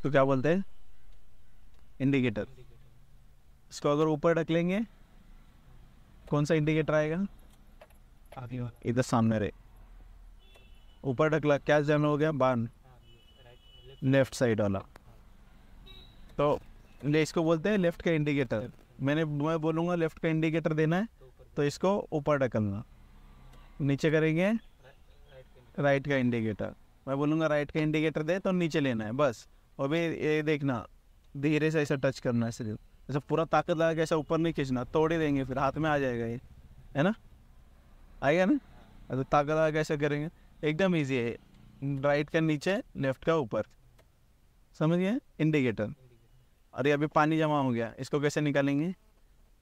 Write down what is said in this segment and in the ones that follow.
इसको क्या बोलते हैं इंडिकेटर इसको अगर ऊपर रख लेंगे कौन सा इंडिकेटर आएगा इधर सामने रहे ऊपर ढकला क्या जन हो गया बान लेफ्ट साइड वाला तो इसको बोलते हैं लेफ्ट का इंडिकेटर मैंने मैं बोलूँगा लेफ्ट का इंडिकेटर देना है तो इसको ऊपर ढकलना नीचे करेंगे राइट का इंडिकेटर मैं बोलूँगा राइट का इंडिकेटर दे तो नीचे लेना है बस और भी ये देखना धीरे से ऐसा टच करना है सिर्फ ऐसा पूरा ताकत लगा के ऐसा ऊपर नहीं खींचना तोड़ ही देंगे फिर हाथ में आ जाएगा ये है ना आएगा ना तो ताकत लगा के ऐसा करेंगे एकदम ईजी है राइट का नीचे लेफ्ट का ऊपर समझ गए इंडिकेटर अरे अभी पानी जमा हो गया इसको कैसे निकालेंगे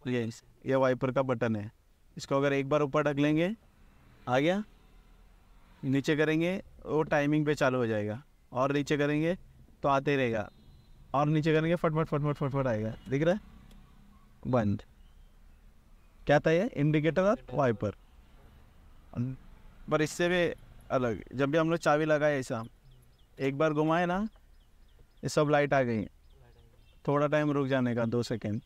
ये ये वाइपर का बटन है इसको अगर एक बार ऊपर रख लेंगे आ गया नीचे करेंगे वो टाइमिंग पे चालू हो जाएगा और नीचे करेंगे तो आते रहेगा और नीचे करेंगे फटफट फटफट फटफट आएगा दिख रहा है बंद क्या था ये इंडिकेटर और वाइपर पर इससे भी अलग जब भी हम लोग चाबी लगाए ऐसा एक बार घुमाए ना ये सब लाइट आ गई थोड़ा टाइम रुक जाने का दो सेकेंड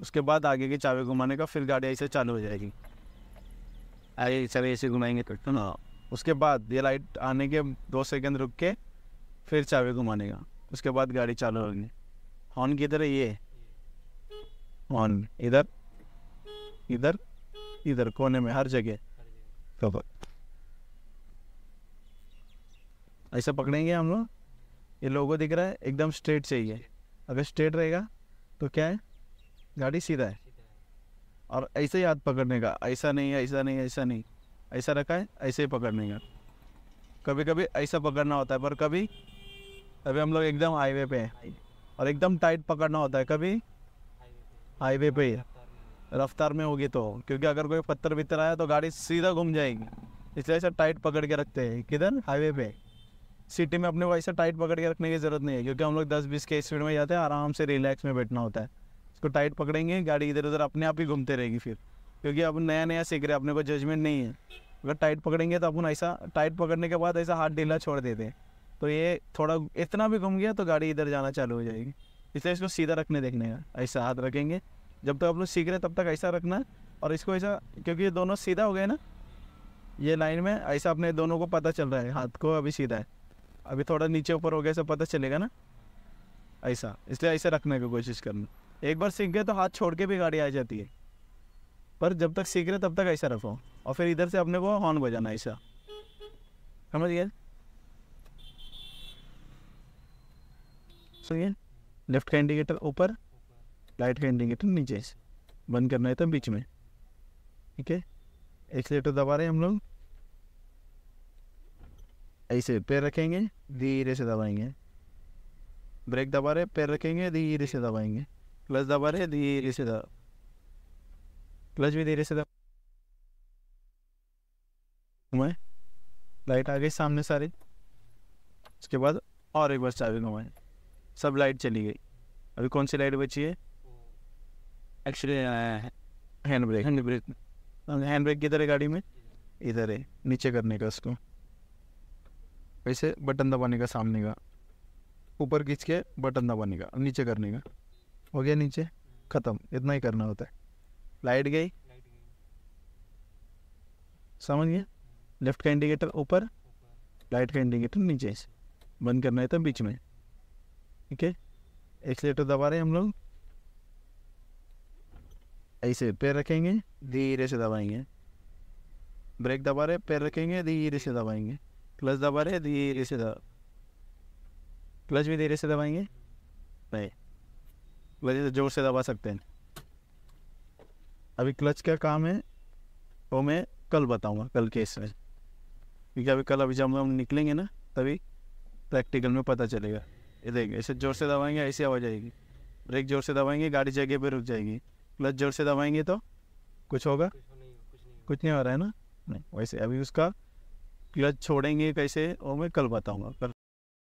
उसके बाद आगे की चाबी घुमाने का फिर गाड़ी ऐसे चालू हो जाएगी आगे चले ऐसे घुमाएंगे तो, तो ना उसके बाद ये लाइट आने के दो सेकेंड रुक के फिर चाबी घुमानेगा उसके बाद गाड़ी चालू होगी हॉर्न की तरह ये हॉर्न इधर इधर इधर कोने में हर जगह तो, तो। ऐसा पकड़ेंगे हम लोग ये लोगो दिख रहा है एकदम स्ट्रेट चाहिए अगर स्ट्रेट रहेगा तो क्या है गाड़ी सीधा है और ऐसे ही हाथ पकड़ने का ऐसा नहीं ऐसा नहीं ऐसा नहीं ऐसा रखा है ऐसे ही पकड़ने का कभी कभी ऐसा पकड़ना होता है पर कभी अभी हम लोग एकदम हाईवे पे हैं और एकदम टाइट पकड़ना होता है कभी हाईवे पे रफ्तार में होगी तो क्योंकि अगर कोई पत्थर भीतर आया तो गाड़ी सीधा घूम जाएगी इसलिए ऐसा टाइट पकड़ के रखते हैं किधर हाईवे पे सिटी में अपने को ऐसा टाइट पकड़ के रखने की ज़रूरत नहीं है क्योंकि हम लोग दस बीस के स्पीड में जाते हैं आराम से रिलैक्स में बैठना होता है इसको टाइट पकड़ेंगे गाड़ी इधर उधर अपने आप ही घूमते रहेगी फिर क्योंकि अब नया नया सीख रहे अपने को जजमेंट नहीं है अगर टाइट पकड़ेंगे तो अपन ऐसा टाइट पकड़ने के बाद ऐसा हाथ ढीला छोड़ देते हैं तो ये थोड़ा इतना भी घूम गया तो गाड़ी इधर जाना चालू हो जाएगी इसलिए इसको सीधा रखने देखने का ऐसा हाथ रखेंगे जब तक आप लोग सीख रहे तब तक ऐसा रखना और इसको ऐसा क्योंकि ये दोनों सीधा हो गए ना ये लाइन में ऐसा अपने दोनों को पता चल रहा है हाथ को अभी सीधा है अभी थोड़ा नीचे ऊपर हो गया सब पता चलेगा ना ऐसा इसलिए ऐसे रखने की कोशिश करना एक बार सीख गए तो हाथ छोड़ के भी गाड़ी आ जाती है पर जब तक सीख रहे तब तक ऐसा रखो और फिर इधर से अपने को हॉर्न बजाना ऐसा समझ गया सही है लेफ्ट का इंडिकेटर ऊपर लाइट का इंडिकेटर नीचे बंद करना है तो बीच में ठीक है एक्सीटर दबा रहे हैं हम लोग ऐसे पैर रखेंगे धीरे से दबाएंगे ब्रेक दबा रहे पैर रखेंगे धीरे से दबाएंगे क्लच दबा रहे धीरे से दबा क्लच भी धीरे से दबाए लाइट आ गई सामने सारी उसके बाद और एक बार चाबी घुमाएं सब लाइट चली गई अभी कौन सी लाइट बची है actually hand brake hand brake hand brake किधर है गाड़ी में इधर है नीचे करने का उसको वैसे बटन दबाने का सामने का ऊपर खींच के बटन दबाने का नीचे करने का हो गया नीचे ख़त्म इतना ही करना होता है लाइट गई समझ गया लेफ्ट का इंडिकेटर ऊपर लाइट का इंडिकेटर नीचे बंद करना है तो बीच में ठीक है एक्सलेटर दबा रहे हैं हम लोग ऐसे पैर रखेंगे धीरे से दबाएंगे ब्रेक दबा रहे पैर रखेंगे धीरे से दबाएंगे क्लच दबा रहे धीरे से दबा क्लच भी धीरे से दबाएंगे नहीं वजह से जोर से दबा सकते हैं अभी क्लच का काम है वो मैं कल बताऊंगा कल के इसमें क्योंकि अभी कल अभी जब हम निकलेंगे ना तभी प्रैक्टिकल में पता चलेगा ये देख ऐसे जोर से दबाएंगे ऐसी आवाज़ आएगी ब्रेक जोर से दबाएंगे गाड़ी जगह पर रुक जाएगी क्लच जोर से दबाएंगे तो कुछ होगा कुछ नहीं, कुछ नहीं, कुछ नहीं हो रहा है ना नहीं वैसे अभी उसका क्लच छोड़ेंगे कैसे वो मैं कल बताऊँगा कल